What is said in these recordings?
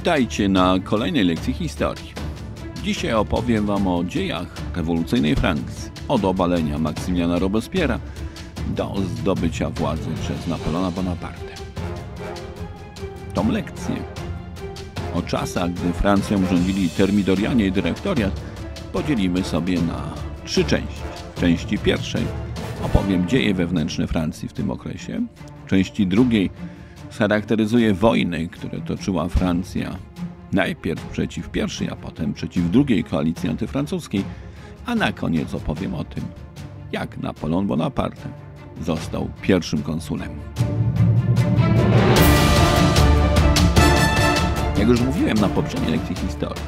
Witajcie na kolejnej lekcji historii. Dzisiaj opowiem Wam o dziejach rewolucyjnej Francji, od obalenia Maksymiliana Robespiera do zdobycia władzy przez Napoleona Bonaparte. Tą lekcję o czasach, gdy Francją rządzili termidorianie i dyrektoriat, podzielimy sobie na trzy części. W części pierwszej opowiem dzieje wewnętrzne Francji w tym okresie, w części drugiej – charakteryzuje wojny, które toczyła Francja. Najpierw przeciw pierwszej, a potem przeciw drugiej koalicji antyfrancuskiej, a na koniec opowiem o tym, jak Napoleon Bonaparte został pierwszym konsulem. Jak już mówiłem na poprzedniej lekcji historii,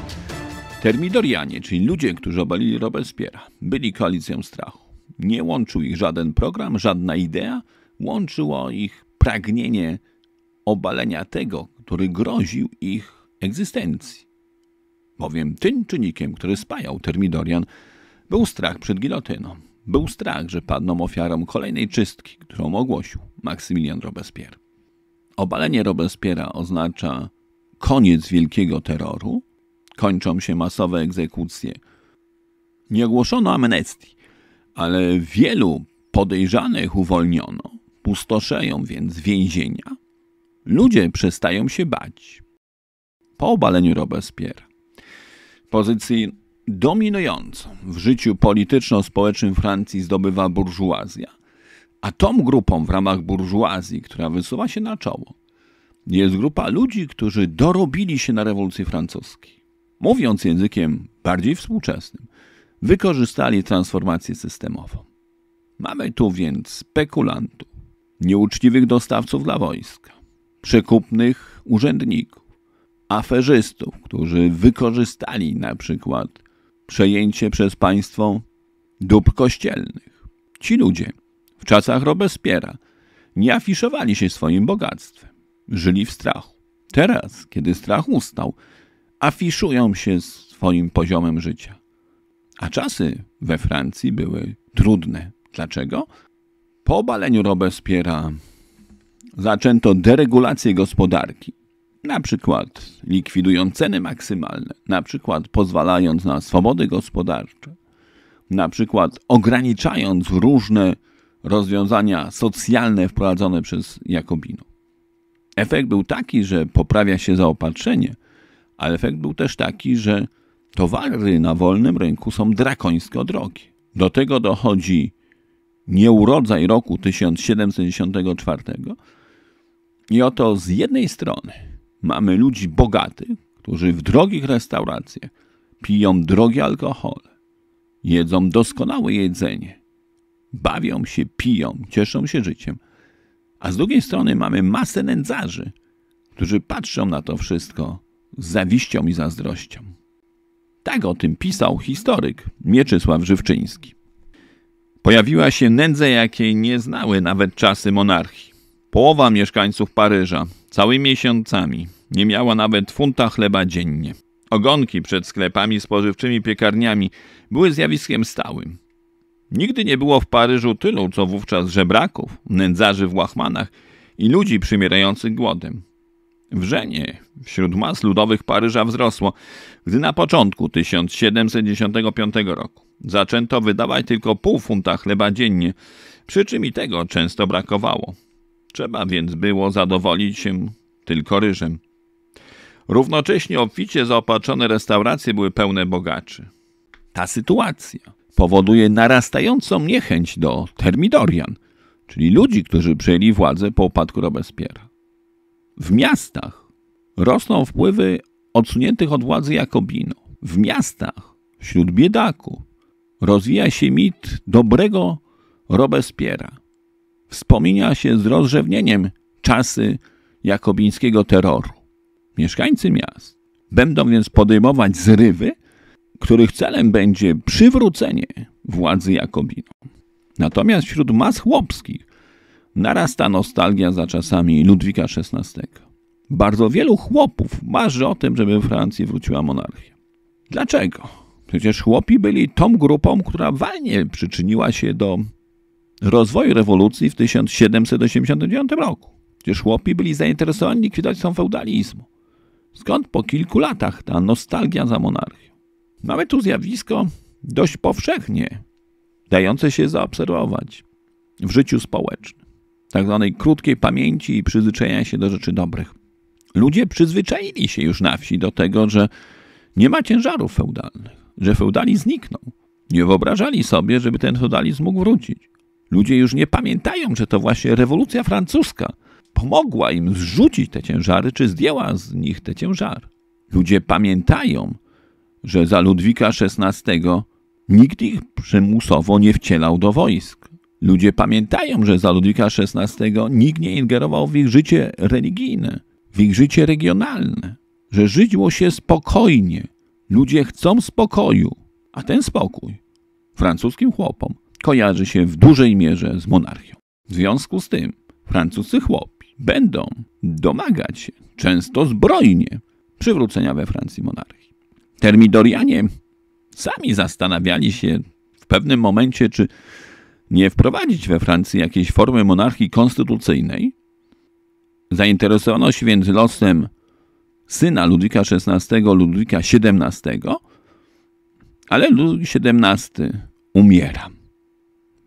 Termidorianie, czyli ludzie, którzy obalili Robespiera, byli koalicją strachu. Nie łączył ich żaden program, żadna idea, łączyło ich pragnienie obalenia tego, który groził ich egzystencji. Bowiem tym czynnikiem, który spajał Termidorian, był strach przed gilotyną. Był strach, że padną ofiarą kolejnej czystki, którą ogłosił Maksymilian Robespierre. Obalenie Robespiera oznacza koniec wielkiego terroru, kończą się masowe egzekucje. Nie ogłoszono amnestii, ale wielu podejrzanych uwolniono, pustoszeją więc więzienia, Ludzie przestają się bać. Po obaleniu Robespierre pozycji dominującą w życiu polityczno-społecznym Francji zdobywa burżuazja, a tą grupą w ramach burżuazji, która wysuwa się na czoło, jest grupa ludzi, którzy dorobili się na rewolucji francuskiej. Mówiąc językiem bardziej współczesnym, wykorzystali transformację systemową. Mamy tu więc spekulantów, nieuczciwych dostawców dla wojska, przekupnych urzędników, aferzystów, którzy wykorzystali na przykład przejęcie przez państwo dóbr kościelnych. Ci ludzie w czasach Robespiera nie afiszowali się swoim bogactwem, żyli w strachu. Teraz, kiedy strach ustał, afiszują się swoim poziomem życia. A czasy we Francji były trudne. Dlaczego? Po obaleniu Robespiera zaczęto deregulację gospodarki, na przykład likwidując ceny maksymalne, na przykład pozwalając na swobody gospodarcze, na przykład ograniczając różne rozwiązania socjalne wprowadzone przez Jakobino. Efekt był taki, że poprawia się zaopatrzenie, ale efekt był też taki, że towary na wolnym rynku są drakońsko drogie. Do tego dochodzi nieurodzaj roku 1794, i oto z jednej strony mamy ludzi bogatych, którzy w drogich restauracjach piją drogi alkohol, jedzą doskonałe jedzenie, bawią się, piją, cieszą się życiem. A z drugiej strony mamy masę nędzarzy, którzy patrzą na to wszystko z zawiścią i zazdrością. Tak o tym pisał historyk Mieczysław Żywczyński. Pojawiła się nędza, jakiej nie znały nawet czasy monarchii. Połowa mieszkańców Paryża całymi miesiącami nie miała nawet funta chleba dziennie. Ogonki przed sklepami spożywczymi piekarniami były zjawiskiem stałym. Nigdy nie było w Paryżu tylu, co wówczas żebraków, nędzarzy w łachmanach i ludzi przymierających głodem. Wrzenie wśród mas ludowych Paryża wzrosło, gdy na początku 1795 roku zaczęto wydawać tylko pół funta chleba dziennie, przy czym i tego często brakowało. Trzeba więc było zadowolić się tylko ryżem. Równocześnie obficie zaopatrzone restauracje były pełne bogaczy. Ta sytuacja powoduje narastającą niechęć do termidorian, czyli ludzi, którzy przejęli władzę po upadku Robespiera. W miastach rosną wpływy odsuniętych od władzy Jakobino. W miastach, wśród biedaków, rozwija się mit dobrego Robespiera wspomina się z rozrzewnieniem czasy jakobińskiego terroru. Mieszkańcy miast będą więc podejmować zrywy, których celem będzie przywrócenie władzy Jakobinom. Natomiast wśród mas chłopskich narasta nostalgia za czasami Ludwika XVI. Bardzo wielu chłopów marzy o tym, żeby w Francji wróciła monarchia. Dlaczego? Przecież chłopi byli tą grupą, która walnie przyczyniła się do rozwój rewolucji w 1789 roku, gdzie chłopi byli zainteresowani likwidacją feudalizmu. Skąd po kilku latach ta nostalgia za monarchią? Mamy tu zjawisko dość powszechnie dające się zaobserwować w życiu społecznym, tak zwanej krótkiej pamięci i przyzwyczajenia się do rzeczy dobrych. Ludzie przyzwyczaili się już na wsi do tego, że nie ma ciężarów feudalnych, że feudalizm zniknął. Nie wyobrażali sobie, żeby ten feudalizm mógł wrócić. Ludzie już nie pamiętają, że to właśnie rewolucja francuska pomogła im zrzucić te ciężary, czy zdjęła z nich te ciężar. Ludzie pamiętają, że za Ludwika XVI nikt ich przymusowo nie wcielał do wojsk. Ludzie pamiętają, że za Ludwika XVI nikt nie ingerował w ich życie religijne, w ich życie regionalne, że żyło się spokojnie. Ludzie chcą spokoju, a ten spokój francuskim chłopom kojarzy się w dużej mierze z monarchią. W związku z tym francuscy chłopi będą domagać się, często zbrojnie, przywrócenia we Francji monarchii. Termidorianie sami zastanawiali się w pewnym momencie, czy nie wprowadzić we Francji jakiejś formy monarchii konstytucyjnej. Zainteresowano się więc losem syna Ludwika XVI, Ludwika XVII, ale Ludwik XVII umiera.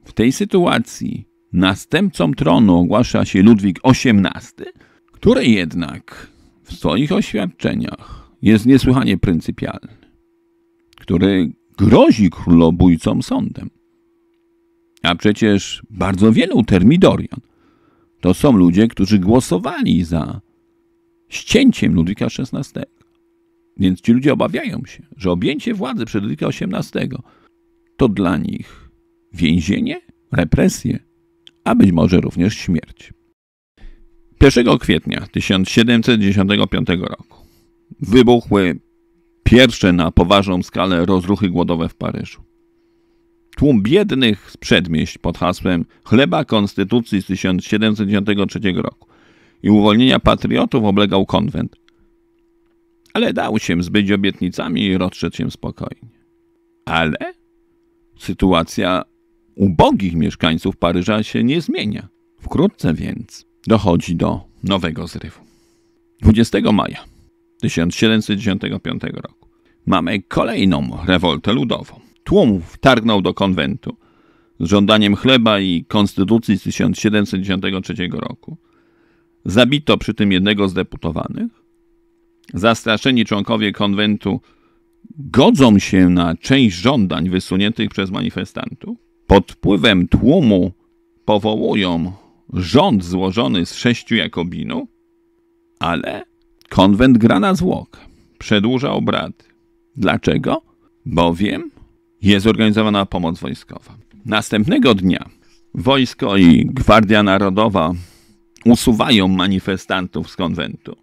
W tej sytuacji następcą tronu ogłasza się Ludwik XVIII, który jednak w swoich oświadczeniach jest niesłychanie pryncypialny, który grozi królobójcom sądem. A przecież bardzo wielu termidorian to są ludzie, którzy głosowali za ścięciem Ludwika XVI. Więc ci ludzie obawiają się, że objęcie władzy przez Ludwika XVIII to dla nich więzienie, represje, a być może również śmierć. 1 kwietnia 1795 roku wybuchły pierwsze na poważną skalę rozruchy głodowe w Paryżu. Tłum biednych z przedmieść pod hasłem chleba konstytucji z 1793 roku i uwolnienia patriotów oblegał konwent. Ale dał się zbyć obietnicami i rozszedł się spokojnie. Ale sytuacja ubogich mieszkańców Paryża się nie zmienia. Wkrótce więc dochodzi do nowego zrywu. 20 maja 1795 roku mamy kolejną rewoltę ludową. Tłum wtargnął do konwentu z żądaniem chleba i konstytucji z 1793 roku. Zabito przy tym jednego z deputowanych. Zastraszeni członkowie konwentu godzą się na część żądań wysuniętych przez manifestantów. Pod wpływem tłumu powołują rząd złożony z sześciu jakobinów, ale konwent gra na zwłok, przedłuża obrad. Dlaczego? Bowiem jest zorganizowana pomoc wojskowa. Następnego dnia wojsko i Gwardia Narodowa usuwają manifestantów z konwentu.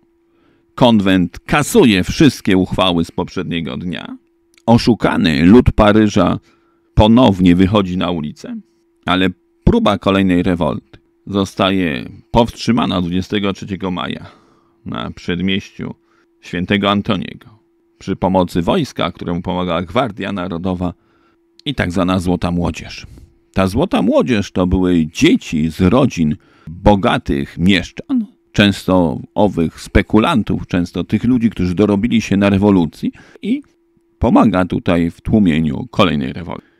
Konwent kasuje wszystkie uchwały z poprzedniego dnia. Oszukany lud Paryża ponownie wychodzi na ulicę, ale próba kolejnej rewolty zostaje powstrzymana 23 maja na przedmieściu świętego Antoniego przy pomocy wojska, któremu pomagała Gwardia Narodowa i tak zwana Złota Młodzież. Ta Złota Młodzież to były dzieci z rodzin bogatych mieszczan, często owych spekulantów, często tych ludzi, którzy dorobili się na rewolucji i pomaga tutaj w tłumieniu kolejnej rewolucji.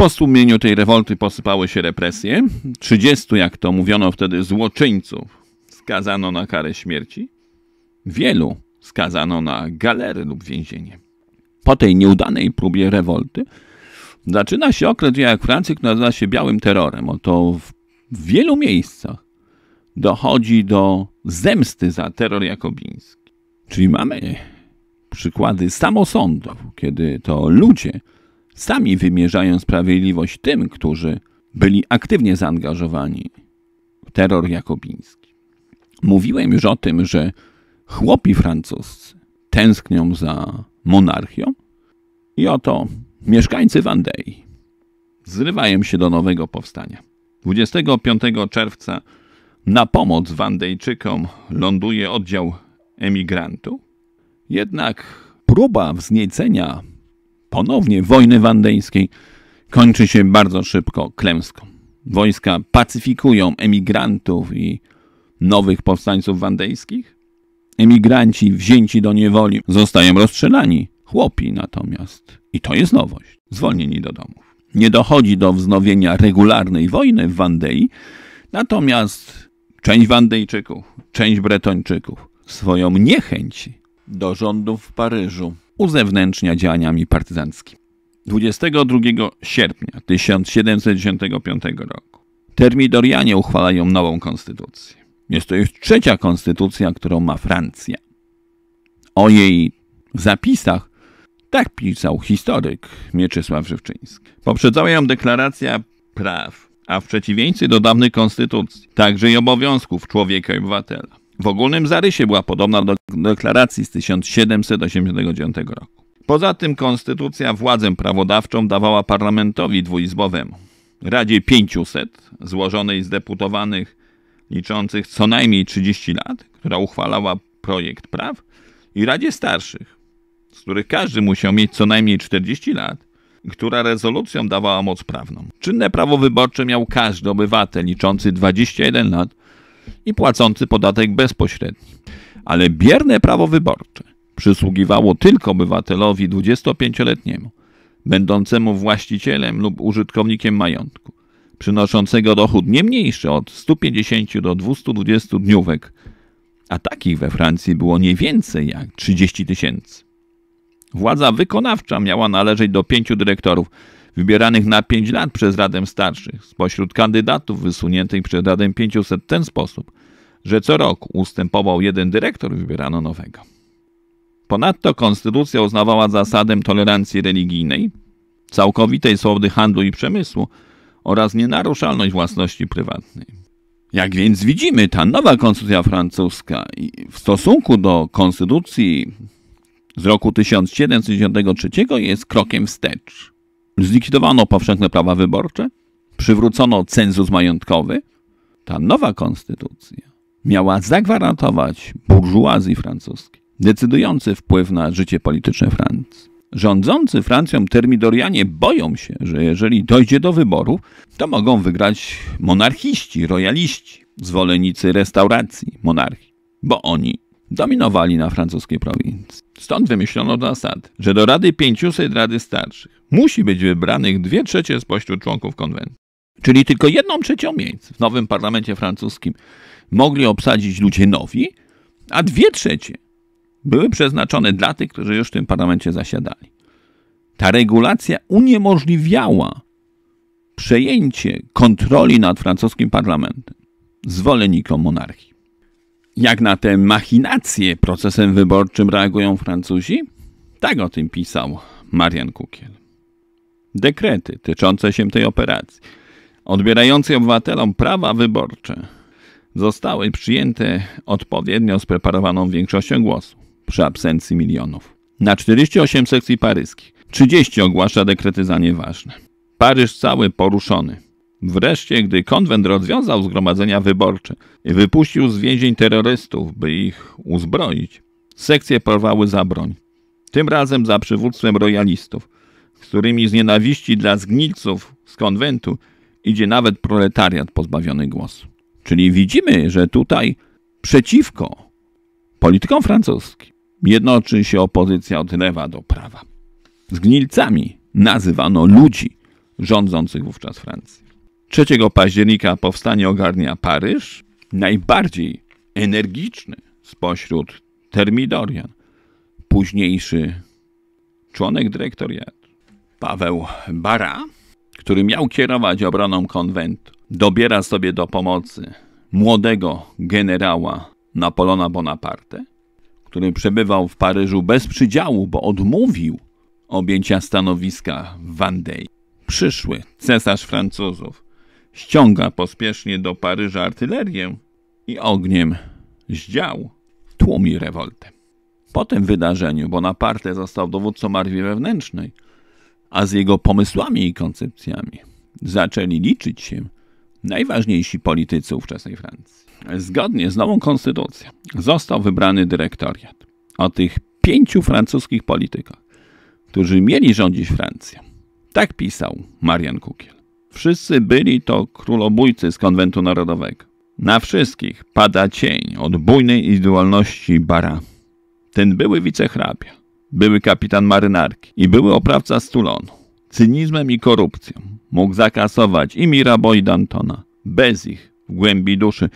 Po stłumieniu tej rewolty posypały się represje. 30, jak to mówiono wtedy, złoczyńców skazano na karę śmierci. Wielu skazano na galery lub więzienie. Po tej nieudanej próbie rewolty zaczyna się okres, jak Francji nazywa się białym terrorem. Oto w wielu miejscach dochodzi do zemsty za terror jakobiński. Czyli mamy przykłady samosądów, kiedy to ludzie sami wymierzają sprawiedliwość tym, którzy byli aktywnie zaangażowani w terror jakobiński. Mówiłem już o tym, że chłopi francuscy tęsknią za monarchią i oto mieszkańcy Wandei zrywają się do nowego powstania. 25 czerwca na pomoc Wandejczykom ląduje oddział emigrantów. Jednak próba wzniecenia ponownie wojny wandeńskiej kończy się bardzo szybko klęską. Wojska pacyfikują emigrantów i nowych powstańców wandejskich. Emigranci wzięci do niewoli zostają rozstrzelani, chłopi natomiast, i to jest nowość, zwolnieni do domów. Nie dochodzi do wznowienia regularnej wojny w Wandei, natomiast część Wandejczyków, część Bretończyków swoją niechęć do rządów w Paryżu uzewnętrznia działaniami partyzanckimi. 22 sierpnia 1795 roku Termidorianie uchwalają nową konstytucję. Jest to już trzecia konstytucja, którą ma Francja. O jej zapisach tak pisał historyk Mieczysław Żywczyński. Poprzedzała ją deklaracja praw, a w przeciwieństwie do dawnej konstytucji, także i obowiązków człowieka i obywatela. W ogólnym zarysie była podobna do deklaracji z 1789 roku. Poza tym konstytucja władzę prawodawczą dawała parlamentowi dwuizbowemu, Radzie 500, złożonej z deputowanych liczących co najmniej 30 lat, która uchwalała projekt praw, i Radzie Starszych, z których każdy musiał mieć co najmniej 40 lat, która rezolucją dawała moc prawną. Czynne prawo wyborcze miał każdy obywatel liczący 21 lat i płacący podatek bezpośredni. Ale bierne prawo wyborcze przysługiwało tylko obywatelowi 25-letniemu, będącemu właścicielem lub użytkownikiem majątku, przynoszącego dochód nie mniejszy od 150 do 220 dniówek, a takich we Francji było nie więcej jak 30 tysięcy. Władza wykonawcza miała należeć do pięciu dyrektorów – wybieranych na 5 lat przez Radę Starszych, spośród kandydatów wysuniętych przed Radę 500 w ten sposób, że co rok ustępował jeden dyrektor, wybierano nowego. Ponadto konstytucja uznawała zasadę tolerancji religijnej, całkowitej swobody handlu i przemysłu oraz nienaruszalność własności prywatnej. Jak więc widzimy, ta nowa konstytucja francuska w stosunku do konstytucji z roku 1763 jest krokiem wstecz. Zlikwidowano powszechne prawa wyborcze, przywrócono cenzus majątkowy. Ta nowa konstytucja miała zagwarantować burżuazji francuskiej decydujący wpływ na życie polityczne Francji. Rządzący Francją termidorianie boją się, że jeżeli dojdzie do wyborów, to mogą wygrać monarchiści, rojaliści, zwolennicy restauracji monarchii, bo oni dominowali na francuskiej prowincji. Stąd wymyślono zasad, że do Rady 500 Rady Starszych musi być wybranych dwie trzecie spośród członków konwencji, Czyli tylko jedną trzecią miejsc w nowym parlamencie francuskim mogli obsadzić ludzie nowi, a dwie trzecie były przeznaczone dla tych, którzy już w tym parlamencie zasiadali. Ta regulacja uniemożliwiała przejęcie kontroli nad francuskim parlamentem zwolennikom monarchii. Jak na te machinacje procesem wyborczym reagują Francuzi? Tak o tym pisał Marian Kukiel dekrety tyczące się tej operacji, odbierającej obywatelom prawa wyborcze, zostały przyjęte odpowiednio spreparowaną większością głosów przy absencji milionów. Na 48 sekcji paryskich 30 ogłasza dekrety za nieważne. Paryż cały poruszony. Wreszcie, gdy konwent rozwiązał zgromadzenia wyborcze i wypuścił z więzień terrorystów, by ich uzbroić, sekcje porwały za broń. Tym razem za przywództwem royalistów – z którymi z nienawiści dla zgnilców z konwentu idzie nawet proletariat pozbawiony głosu. Czyli widzimy, że tutaj przeciwko politykom francuskim jednoczy się opozycja od lewa do prawa. Zgnilcami nazywano ludzi rządzących wówczas Francji. 3 października powstanie ogarnia Paryż. Najbardziej energiczny spośród termidorian, późniejszy członek dyrektoriatu, Paweł Bara, który miał kierować obroną konwentu, dobiera sobie do pomocy młodego generała Napoleona Bonaparte, który przebywał w Paryżu bez przydziału, bo odmówił objęcia stanowiska w Wandei. Przyszły cesarz Francuzów ściąga pospiesznie do Paryża artylerię i ogniem zdział tłumi rewoltę. Po tym wydarzeniu Bonaparte został dowódcą armii wewnętrznej – a z jego pomysłami i koncepcjami zaczęli liczyć się najważniejsi politycy ówczesnej Francji. Zgodnie z nową konstytucją został wybrany dyrektoriat. O tych pięciu francuskich politykach, którzy mieli rządzić Francją, tak pisał Marian Kukiel. Wszyscy byli to królobójcy z konwentu narodowego. Na wszystkich pada cień od bujnej indywidualności Bara. Ten były wicehrabia były kapitan marynarki i były oprawca Stulonu. Cynizmem i korupcją mógł zakasować i Mirabeau i Dantona. Bez ich, w głębi duszy,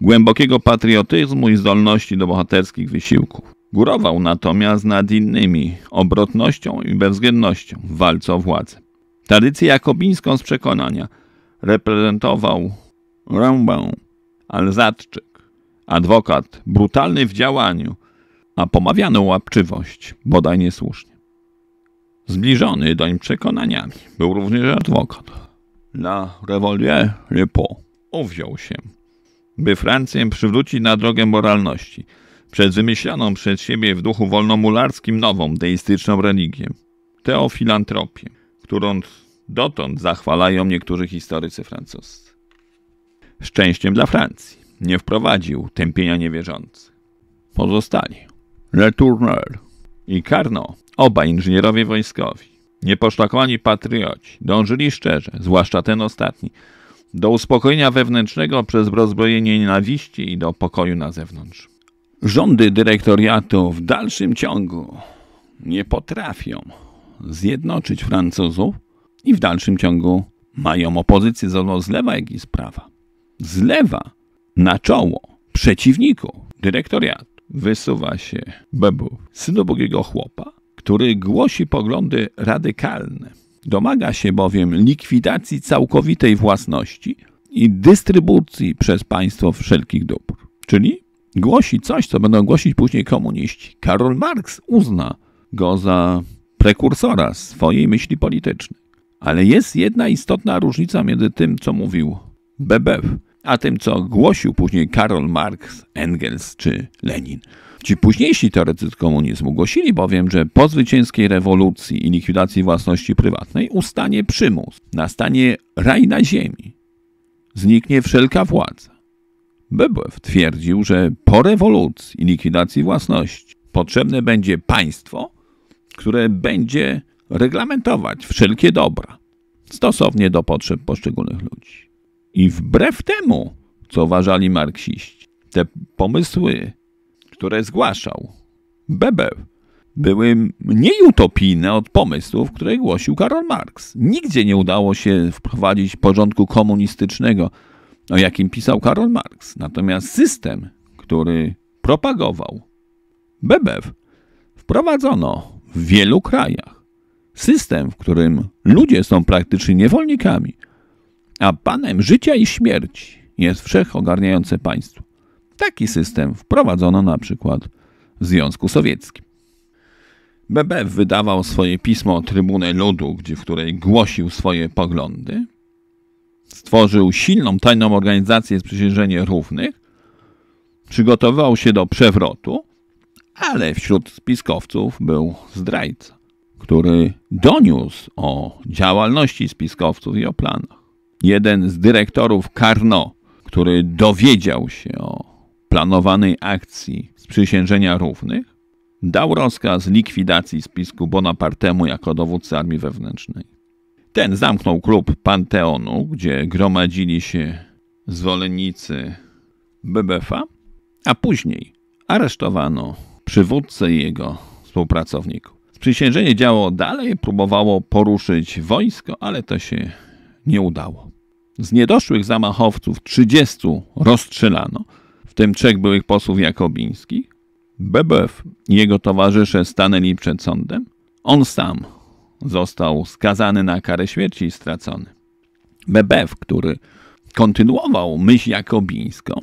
głębokiego patriotyzmu i zdolności do bohaterskich wysiłków. Górował natomiast nad innymi obrotnością i bezwzględnością w walce o władzę. Tradycję jakobińską z przekonania reprezentował Rambę, Alzatczyk, adwokat brutalny w działaniu – a pomawiano łapczywość, bodaj niesłusznie. Zbliżony doń przekonaniami był również adwokat. Na rewolwie Le Pau uwziął się, by Francję przywrócić na drogę moralności, przed wymyśloną przed siebie w duchu wolnomularskim nową deistyczną religię, teofilantropię, którą dotąd zachwalają niektórzy historycy francuscy. Szczęściem dla Francji nie wprowadził tępienia niewierzących. Pozostali Letourneur i Carnot, obaj inżynierowie wojskowi, nieposzlakowani patrioci, dążyli szczerze, zwłaszcza ten ostatni, do uspokojenia wewnętrznego przez rozbrojenie nienawiści i do pokoju na zewnątrz. Rządy dyrektoriatu w dalszym ciągu nie potrafią zjednoczyć Francuzów i w dalszym ciągu mają opozycję zarówno z lewa, jak i z prawa. Z lewa na czoło przeciwników dyrektoriatu wysuwa się Bebu, syn Bogiego chłopa, który głosi poglądy radykalne. Domaga się bowiem likwidacji całkowitej własności i dystrybucji przez państwo wszelkich dóbr. Czyli głosi coś, co będą głosić później komuniści. Karol Marx uzna go za prekursora swojej myśli politycznej. Ale jest jedna istotna różnica między tym, co mówił Bebew a tym, co głosił później Karol Marx, Engels czy Lenin. Ci późniejsi teoretycy komunizmu głosili bowiem, że po zwycięskiej rewolucji i likwidacji własności prywatnej ustanie przymus, nastanie raj na ziemi, zniknie wszelka władza. Bybew twierdził, że po rewolucji i likwidacji własności potrzebne będzie państwo, które będzie reglamentować wszelkie dobra stosownie do potrzeb poszczególnych ludzi. I wbrew temu, co uważali marksiści, te pomysły, które zgłaszał Bebel, były mniej utopijne od pomysłów, które głosił Karol Marx. Nigdzie nie udało się wprowadzić porządku komunistycznego, o jakim pisał Karol Marx. Natomiast system, który propagował Bebew, wprowadzono w wielu krajach. System, w którym ludzie są praktycznie niewolnikami, a panem życia i śmierci jest wszechogarniające państwo. Taki system wprowadzono na przykład w Związku Sowieckim. BB wydawał swoje pismo Trybunę Ludu, gdzie, w której głosił swoje poglądy. Stworzył silną, tajną organizację Sprzysiężenie Równych. Przygotowywał się do przewrotu, ale wśród spiskowców był zdrajca, który doniósł o działalności spiskowców i o planach. Jeden z dyrektorów Carnot, który dowiedział się o planowanej akcji sprzysiężenia równych, dał rozkaz likwidacji spisku Bonapartemu jako dowódcy armii wewnętrznej. Ten zamknął klub Panteonu, gdzie gromadzili się zwolennicy BBF-a, a później aresztowano przywódcę i jego współpracowników. Sprzysiężenie działo dalej, próbowało poruszyć wojsko, ale to się nie udało. Z niedoszłych zamachowców 30 rozstrzelano, w tym trzech byłych posłów jakobińskich. Bebew i jego towarzysze stanęli przed sądem. On sam został skazany na karę śmierci i stracony. Bebew, który kontynuował myśl jakobińską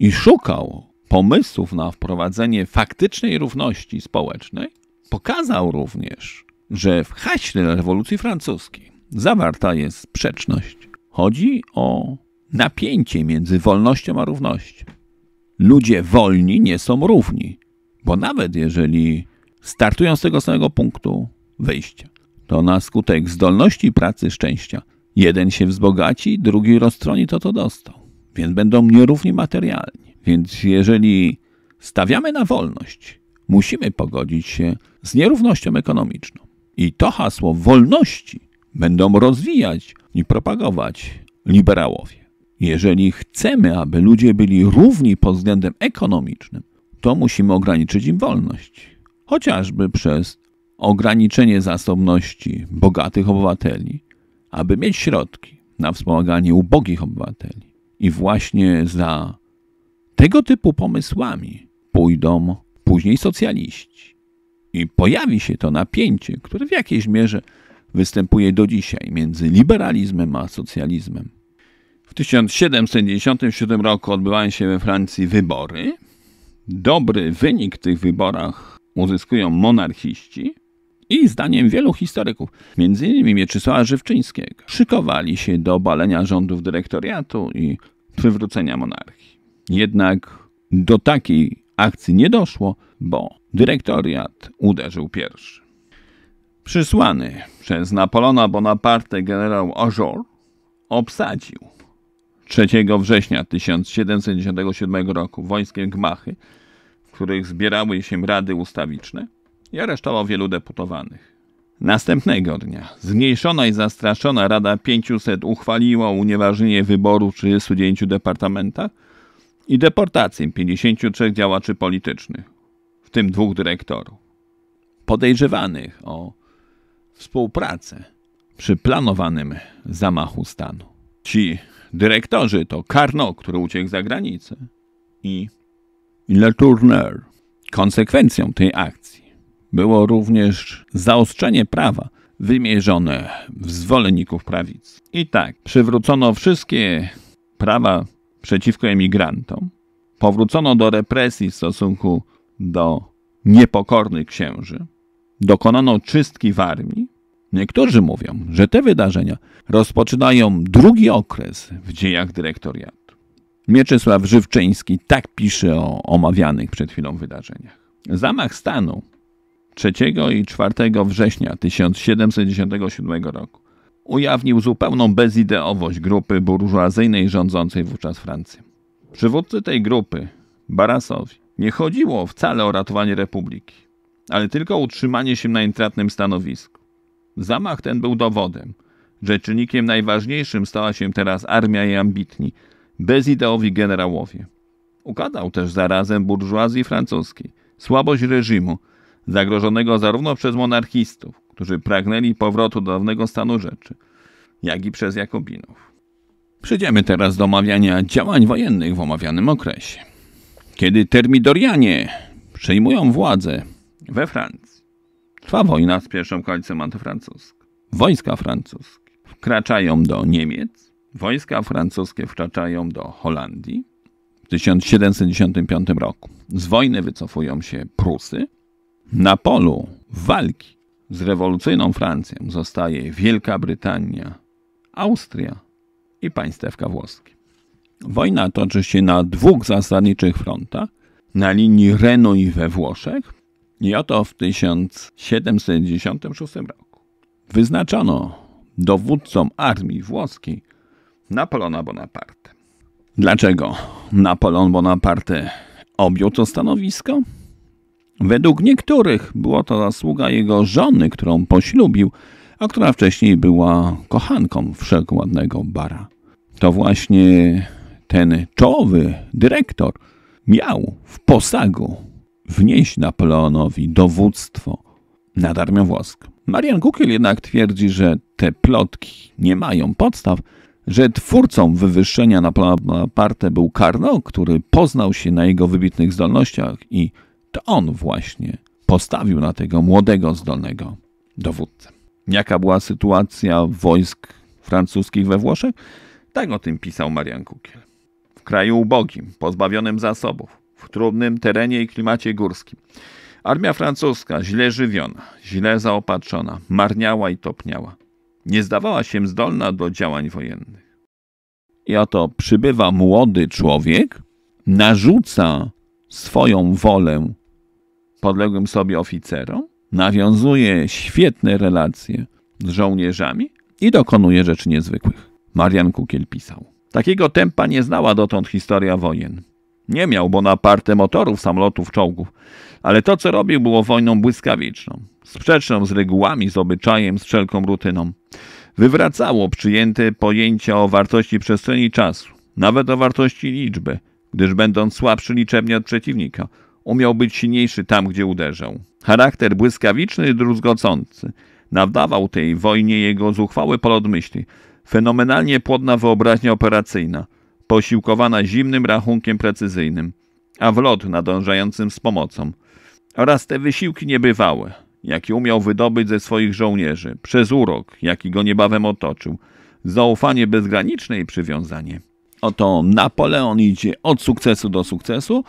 i szukał pomysłów na wprowadzenie faktycznej równości społecznej, pokazał również, że w haśle rewolucji francuskiej zawarta jest sprzeczność. Chodzi o napięcie między wolnością a równością. Ludzie wolni nie są równi, bo nawet jeżeli startują z tego samego punktu wyjścia, to na skutek zdolności pracy szczęścia jeden się wzbogaci, drugi roztroni to, co dostał, więc będą nierówni materialnie. Więc jeżeli stawiamy na wolność, musimy pogodzić się z nierównością ekonomiczną. I to hasło wolności będą rozwijać i propagować liberałowie. Jeżeli chcemy, aby ludzie byli równi pod względem ekonomicznym, to musimy ograniczyć im wolność. Chociażby przez ograniczenie zasobności bogatych obywateli, aby mieć środki na wspomaganie ubogich obywateli. I właśnie za tego typu pomysłami pójdą później socjaliści. I pojawi się to napięcie, które w jakiejś mierze występuje do dzisiaj między liberalizmem a socjalizmem. W 1797 roku odbywają się we Francji wybory. Dobry wynik w tych wyborach uzyskują monarchiści i zdaniem wielu historyków, m.in. Mieczysława Żywczyńskiego, szykowali się do obalenia rządów dyrektoriatu i przywrócenia monarchii. Jednak do takiej akcji nie doszło, bo dyrektoriat uderzył pierwszy. Przysłany przez Napoleona Bonaparte generał Ajour obsadził 3 września 1797 roku wojskiem Gmachy, w których zbierały się rady ustawiczne i aresztował wielu deputowanych. Następnego dnia zmniejszona i zastraszona Rada 500 uchwaliła unieważnienie wyboru w 39 departamentach i deportację 53 działaczy politycznych, w tym dwóch dyrektorów, podejrzewanych o współpracę przy planowanym zamachu stanu. Ci dyrektorzy to Carnot, który uciekł za granicę i Letourneur. Konsekwencją tej akcji było również zaostrzenie prawa wymierzone w zwolenników prawicy. I tak, przywrócono wszystkie prawa przeciwko emigrantom, powrócono do represji w stosunku do niepokornych księży, dokonano czystki w armii, niektórzy mówią, że te wydarzenia rozpoczynają drugi okres w dziejach dyrektoriatu. Mieczysław Żywczyński tak pisze o omawianych przed chwilą wydarzeniach. Zamach stanu 3 i 4 września 1797 roku ujawnił zupełną bezideowość grupy burżuazyjnej rządzącej wówczas Francją. Przywódcy tej grupy, Barasowi, nie chodziło wcale o ratowanie republiki ale tylko utrzymanie się na intratnym stanowisku. Zamach ten był dowodem, że czynnikiem najważniejszym stała się teraz armia i ambitni, bezideowi generałowie. Ukazał też zarazem burżuazji francuskiej, słabość reżimu, zagrożonego zarówno przez monarchistów, którzy pragnęli powrotu do dawnego stanu rzeczy, jak i przez Jakobinów. Przejdziemy teraz do omawiania działań wojennych w omawianym okresie. Kiedy termidorianie przejmują władzę, we Francji. Trwa wojna z pierwszą koalicją antyfrancuską. Wojska francuskie wkraczają do Niemiec, wojska francuskie wkraczają do Holandii w 1795 roku. Z wojny wycofują się Prusy. Na polu walki z rewolucyjną Francją zostaje Wielka Brytania, Austria i państewka włoskie. Wojna toczy się na dwóch zasadniczych frontach. Na linii Renu i we Włoszech i oto w 1796 roku wyznaczono dowódcą armii włoskiej Napoleona Bonaparte. Dlaczego Napoleon Bonaparte objął to stanowisko? Według niektórych było to zasługa jego żony, którą poślubił, a która wcześniej była kochanką wszechładnego bara. To właśnie ten czołowy dyrektor miał w posagu wnieść Napoleonowi dowództwo nad armią włoską. Marian Kukiel jednak twierdzi, że te plotki nie mają podstaw, że twórcą wywyższenia Napoleona Bonaparte był Carnot, który poznał się na jego wybitnych zdolnościach i to on właśnie postawił na tego młodego, zdolnego dowódcę. Jaka była sytuacja wojsk francuskich we Włoszech? Tak o tym pisał Marian Kukiel. W kraju ubogim, pozbawionym zasobów, w trudnym terenie i klimacie górskim. Armia francuska, źle żywiona, źle zaopatrzona, marniała i topniała. Nie zdawała się zdolna do działań wojennych. I oto przybywa młody człowiek, narzuca swoją wolę podległym sobie oficerom, nawiązuje świetne relacje z żołnierzami i dokonuje rzeczy niezwykłych. Marian Kukiel pisał. Takiego tempa nie znała dotąd historia wojen. Nie miał, bo motorów, samolotów, czołgów. Ale to, co robił, było wojną błyskawiczną, sprzeczną z regułami, z obyczajem, z wszelką rutyną. Wywracało przyjęte pojęcia o wartości przestrzeni czasu, nawet o wartości liczby, gdyż będąc słabszy liczebnie od przeciwnika, umiał być silniejszy tam, gdzie uderzał. Charakter błyskawiczny i druzgocący nadawał tej wojnie jego zuchwały polot myśli, fenomenalnie płodna wyobraźnia operacyjna – posiłkowana zimnym rachunkiem precyzyjnym, a w lot nadążającym z pomocą. Oraz te wysiłki niebywałe, jakie umiał wydobyć ze swoich żołnierzy, przez urok, jaki go niebawem otoczył, zaufanie bezgraniczne i przywiązanie. Oto Napoleon idzie od sukcesu do sukcesu,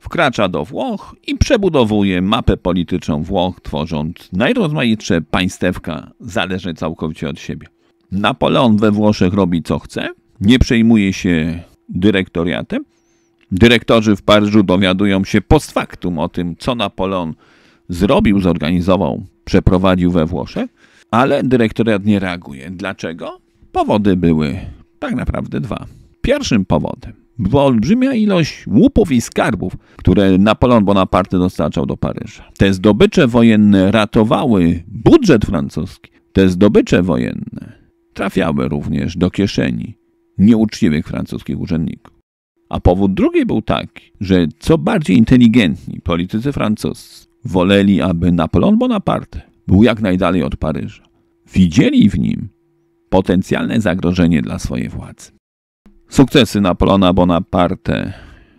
wkracza do Włoch i przebudowuje mapę polityczną Włoch, tworząc najrozmaitsze państewka, zależne całkowicie od siebie. Napoleon we Włoszech robi co chce, nie przejmuje się dyrektoriatem. Dyrektorzy w Paryżu dowiadują się post factum o tym, co Napoleon zrobił, zorganizował, przeprowadził we Włoszech, ale dyrektoriat nie reaguje. Dlaczego? Powody były tak naprawdę dwa. Pierwszym powodem była olbrzymia ilość łupów i skarbów, które Napoleon Bonaparte dostarczał do Paryża. Te zdobycze wojenne ratowały budżet francuski. Te zdobycze wojenne trafiały również do kieszeni nieuczciwych francuskich urzędników. A powód drugi był taki, że co bardziej inteligentni politycy francuscy woleli, aby Napoleon Bonaparte był jak najdalej od Paryża. Widzieli w nim potencjalne zagrożenie dla swojej władzy. Sukcesy Napoleona Bonaparte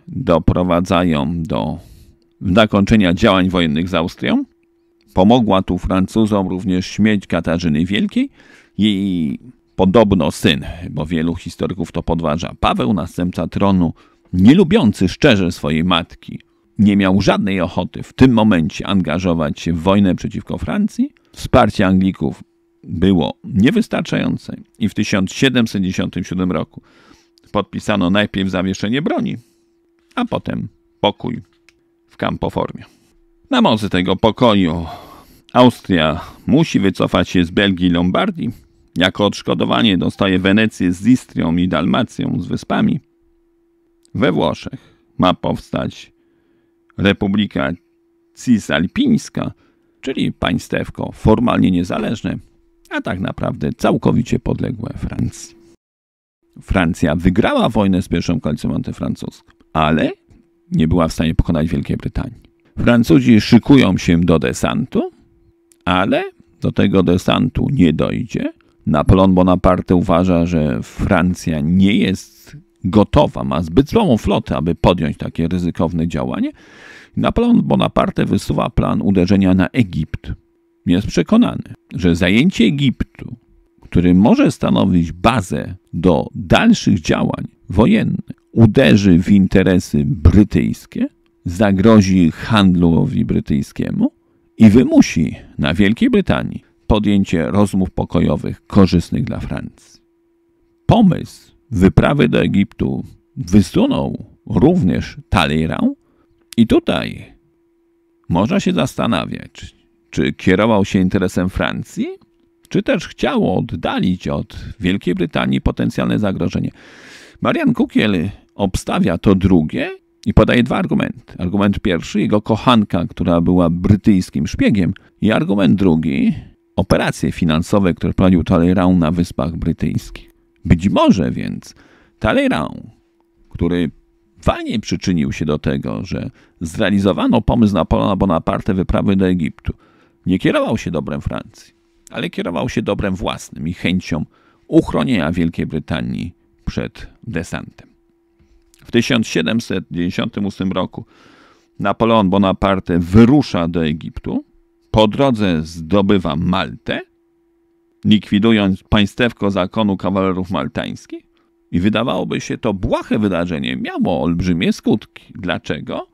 doprowadzają do zakończenia działań wojennych z Austrią. Pomogła tu Francuzom również śmierć Katarzyny Wielkiej. Jej podobno syn, bo wielu historyków to podważa, Paweł, następca tronu, nie lubiący szczerze swojej matki, nie miał żadnej ochoty w tym momencie angażować się w wojnę przeciwko Francji. Wsparcie Anglików było niewystarczające i w 1797 roku podpisano najpierw zawieszenie broni, a potem pokój w Campoformie. Na mocy tego pokoju Austria musi wycofać się z Belgii i Lombardii, jako odszkodowanie dostaje Wenecję z Istrią i Dalmacją z wyspami. We Włoszech ma powstać Republika Cisalpińska, czyli państewko formalnie niezależne, a tak naprawdę całkowicie podległe Francji. Francja wygrała wojnę z pierwszą koalicją antyfrancuską, ale nie była w stanie pokonać Wielkiej Brytanii. Francuzi szykują się do desantu, ale do tego desantu nie dojdzie, Napoleon Bonaparte uważa, że Francja nie jest gotowa, ma zbyt złą flotę, aby podjąć takie ryzykowne działanie. Napoleon Bonaparte wysuwa plan uderzenia na Egipt. Jest przekonany, że zajęcie Egiptu, który może stanowić bazę do dalszych działań wojennych, uderzy w interesy brytyjskie, zagrozi handlowi brytyjskiemu i wymusi na Wielkiej Brytanii podjęcie rozmów pokojowych korzystnych dla Francji. Pomysł wyprawy do Egiptu wysunął również Talleyrand i tutaj można się zastanawiać, czy kierował się interesem Francji, czy też chciało oddalić od Wielkiej Brytanii potencjalne zagrożenie. Marian Kukiel obstawia to drugie i podaje dwa argumenty. Argument pierwszy, jego kochanka, która była brytyjskim szpiegiem, i argument drugi, operacje finansowe, które prowadził Talleyrand na Wyspach Brytyjskich. Być może więc Talleyrand, który walnie przyczynił się do tego, że zrealizowano pomysł Napoleona Bonaparte wyprawy do Egiptu, nie kierował się dobrem Francji, ale kierował się dobrem własnym i chęcią uchronienia Wielkiej Brytanii przed desantem. W 1798 roku Napoleon Bonaparte wyrusza do Egiptu, po drodze zdobywa Maltę, likwidując państewko zakonu kawalerów maltańskich. I wydawałoby się to błahe wydarzenie, miało olbrzymie skutki. Dlaczego?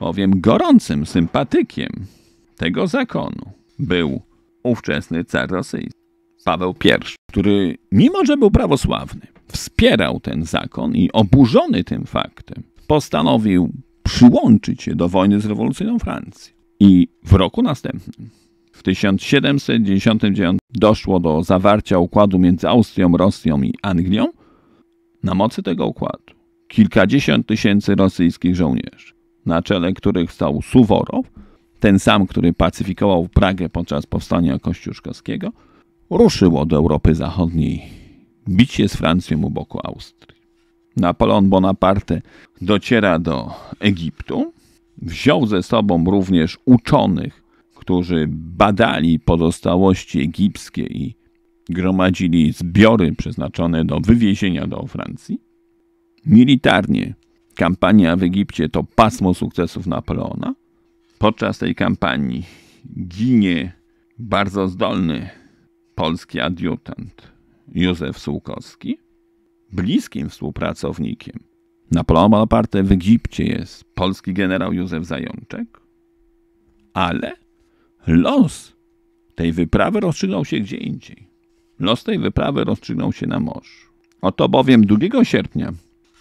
Bowiem gorącym sympatykiem tego zakonu był ówczesny car rosyjski, Paweł I, który, mimo że był prawosławny, wspierał ten zakon i oburzony tym faktem, postanowił przyłączyć się do wojny z rewolucyjną Francji. I w roku następnym, w 1799, doszło do zawarcia układu między Austrią, Rosją i Anglią. Na mocy tego układu kilkadziesiąt tysięcy rosyjskich żołnierzy, na czele których stał Suworow, ten sam, który pacyfikował Pragę podczas powstania kościuszkowskiego, ruszyło do Europy Zachodniej. Bicie z Francją u boku Austrii. Napoleon Bonaparte dociera do Egiptu, Wziął ze sobą również uczonych, którzy badali pozostałości egipskie i gromadzili zbiory przeznaczone do wywiezienia do Francji. Militarnie kampania w Egipcie to pasmo sukcesów Napoleona. Podczas tej kampanii ginie bardzo zdolny polski adiutant Józef Sułkowski. Bliskim współpracownikiem Napoleon Bonaparte w Egipcie jest polski generał Józef Zajączek, ale los tej wyprawy rozstrzygnął się gdzie indziej. Los tej wyprawy rozstrzygnął się na morzu. Oto bowiem 2 sierpnia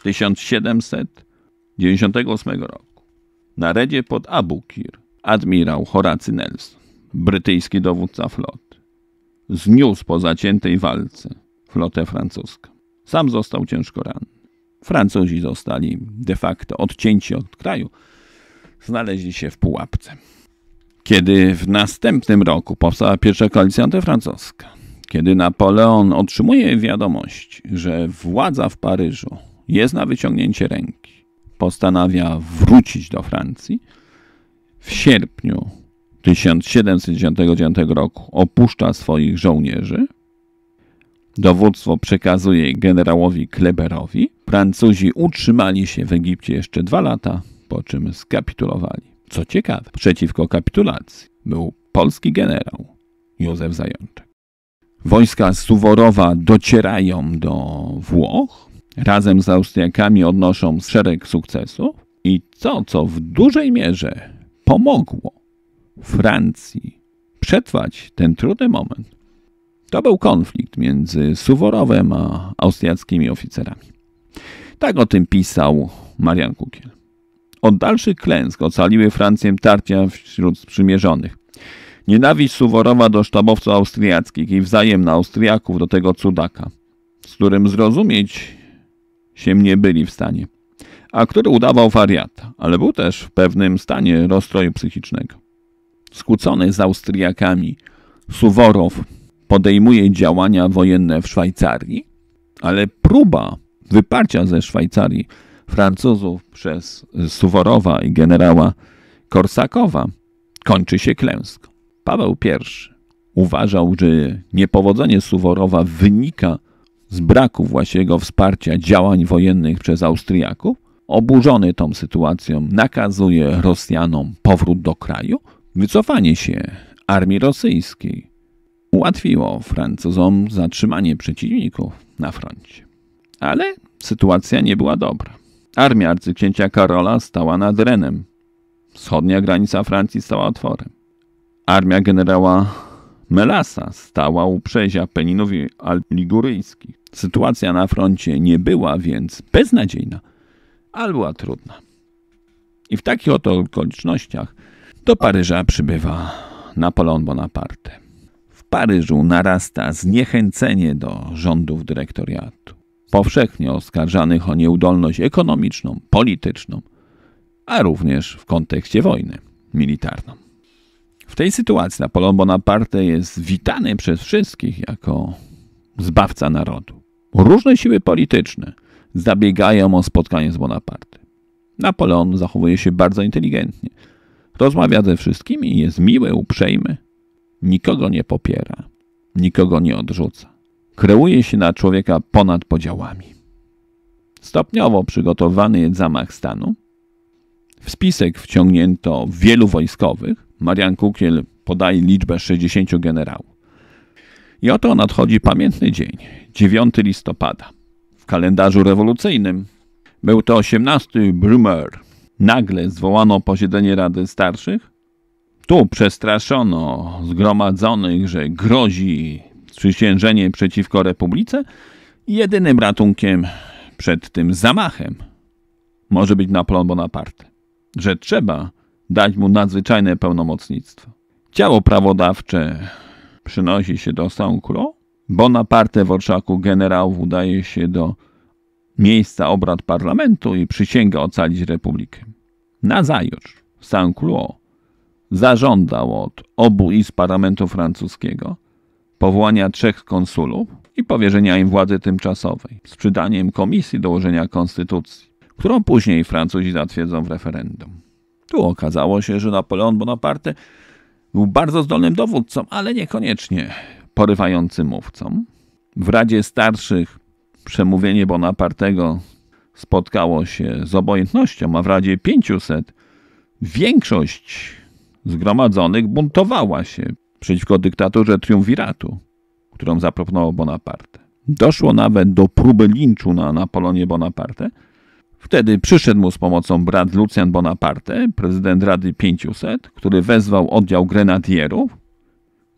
1798 roku na redzie pod Abukir admirał Horacy Nelson, brytyjski dowódca floty, zniósł po zaciętej walce flotę francuską. Sam został ciężko ranny. Francuzi zostali de facto odcięci od kraju, znaleźli się w pułapce. Kiedy w następnym roku powstała pierwsza koalicja antyfrancuska, kiedy Napoleon otrzymuje wiadomość, że władza w Paryżu jest na wyciągnięcie ręki, postanawia wrócić do Francji, w sierpniu 1799 roku opuszcza swoich żołnierzy Dowództwo przekazuje generałowi Kleberowi. Francuzi utrzymali się w Egipcie jeszcze dwa lata, po czym skapitulowali. Co ciekawe, przeciwko kapitulacji był polski generał Józef Zajączek. Wojska Suworowa docierają do Włoch, razem z Austriakami odnoszą szereg sukcesów i to, co w dużej mierze pomogło Francji przetrwać ten trudny moment, to był konflikt między Suworowem a austriackimi oficerami. Tak o tym pisał Marian Kukiel. Od dalszych klęsk ocaliły Francję tarcia wśród sprzymierzonych. Nienawiść Suworowa do sztabowców austriackich i wzajemna Austriaków do tego cudaka, z którym zrozumieć się nie byli w stanie, a który udawał wariata, ale był też w pewnym stanie rozstroju psychicznego. Skłócony z Austriakami, Suworow podejmuje działania wojenne w Szwajcarii, ale próba wyparcia ze Szwajcarii Francuzów przez Suworowa i generała Korsakowa kończy się klęską. Paweł I uważał, że niepowodzenie Suworowa wynika z braku właśnie jego wsparcia działań wojennych przez Austriaków. Oburzony tą sytuacją, nakazuje Rosjanom powrót do kraju, wycofanie się armii rosyjskiej, ułatwiło Francuzom zatrzymanie przeciwników na froncie. Ale sytuacja nie była dobra. Armia arcyksięcia Karola stała nad Renem. Wschodnia granica Francji stała otworem. Armia generała Melasa stała u przezia Peninów Liguryjskich. Sytuacja na froncie nie była więc beznadziejna, ale była trudna. I w takich oto okolicznościach do Paryża przybywa Napoleon Bonaparte. Paryżu narasta zniechęcenie do rządów dyrektoriatu, powszechnie oskarżanych o nieudolność ekonomiczną, polityczną, a również w kontekście wojny militarną. W tej sytuacji Napoleon Bonaparte jest witany przez wszystkich jako zbawca narodu. Różne siły polityczne zabiegają o spotkanie z Bonaparte. Napoleon zachowuje się bardzo inteligentnie. Rozmawia ze wszystkimi, jest miły, uprzejmy nikogo nie popiera, nikogo nie odrzuca. Kreuje się na człowieka ponad podziałami. Stopniowo przygotowany jest zamach stanu. W spisek wciągnięto wielu wojskowych. Marian Kukiel podaje liczbę 60 generałów. I oto nadchodzi pamiętny dzień, 9 listopada. W kalendarzu rewolucyjnym był to 18 Brumer. Nagle zwołano posiedzenie Rady Starszych tu przestraszono zgromadzonych, że grozi przysiężenie przeciwko Republice. Jedynym ratunkiem przed tym zamachem może być Napoleon Bonaparte, że trzeba dać mu nadzwyczajne pełnomocnictwo. Ciało prawodawcze przynosi się do Saint-Cloud. Bonaparte w orszaku generałów udaje się do miejsca obrad parlamentu i przysięga ocalić republikę. Na w Saint-Cloud zażądał od obu izb parlamentu francuskiego powołania trzech konsulów i powierzenia im władzy tymczasowej z przydaniem komisji dołożenia konstytucji, którą później Francuzi zatwierdzą w referendum. Tu okazało się, że Napoleon Bonaparte był bardzo zdolnym dowódcą, ale niekoniecznie porywającym mówcą. W Radzie Starszych przemówienie Bonapartego spotkało się z obojętnością, a w Radzie 500 większość zgromadzonych buntowała się przeciwko dyktaturze triumviratu, którą zaproponował Bonaparte. Doszło nawet do próby linczu na Napoleonie Bonaparte. Wtedy przyszedł mu z pomocą brat Lucian Bonaparte, prezydent Rady 500, który wezwał oddział grenadierów,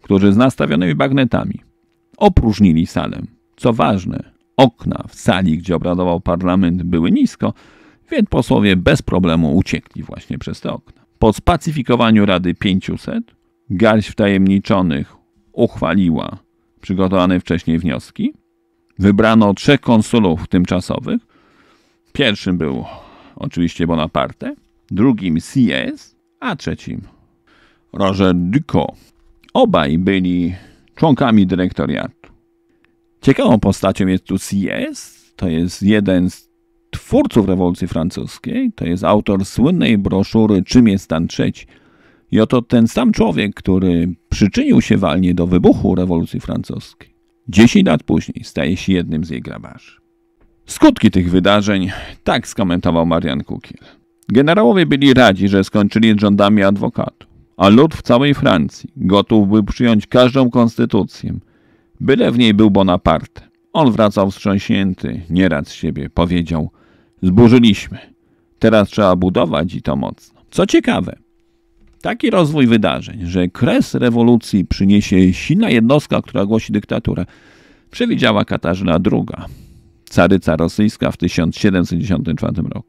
którzy z nastawionymi bagnetami opróżnili salę. Co ważne, okna w sali, gdzie obradował parlament, były nisko, więc posłowie bez problemu uciekli właśnie przez te okna. Po spacyfikowaniu Rady 500 garść wtajemniczonych uchwaliła przygotowane wcześniej wnioski. Wybrano trzech konsulów tymczasowych. Pierwszym był oczywiście Bonaparte, drugim CS, a trzecim Roger Ducot. Obaj byli członkami dyrektoriatu. Ciekawą postacią jest tu CS, to jest jeden z twórców rewolucji francuskiej, to jest autor słynnej broszury Czym jest stan trzeci. I oto ten sam człowiek, który przyczynił się walnie do wybuchu rewolucji francuskiej, 10 lat później staje się jednym z jej grabarzy. Skutki tych wydarzeń tak skomentował Marian Kukiel. Generałowie byli radzi, że skończyli z rządami adwokatów, a lud w całej Francji gotów był przyjąć każdą konstytucję, byle w niej był Bonaparte. On wracał wstrząśnięty, nieraz z siebie, powiedział – Zburzyliśmy. Teraz trzeba budować i to mocno. Co ciekawe, taki rozwój wydarzeń, że kres rewolucji przyniesie silna jednostka, która głosi dyktaturę, przewidziała Katarzyna II, caryca rosyjska w 1794 roku.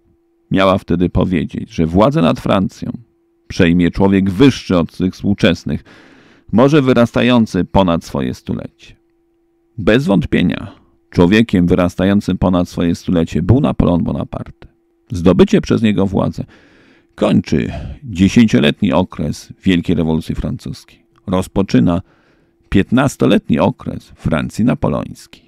Miała wtedy powiedzieć, że władzę nad Francją przejmie człowiek wyższy od tych współczesnych, może wyrastający ponad swoje stulecie. Bez wątpienia Człowiekiem wyrastającym ponad swoje stulecie był Napoleon Bonaparte. Zdobycie przez niego władzy kończy dziesięcioletni okres Wielkiej Rewolucji Francuskiej. Rozpoczyna piętnastoletni okres Francji napoleońskiej.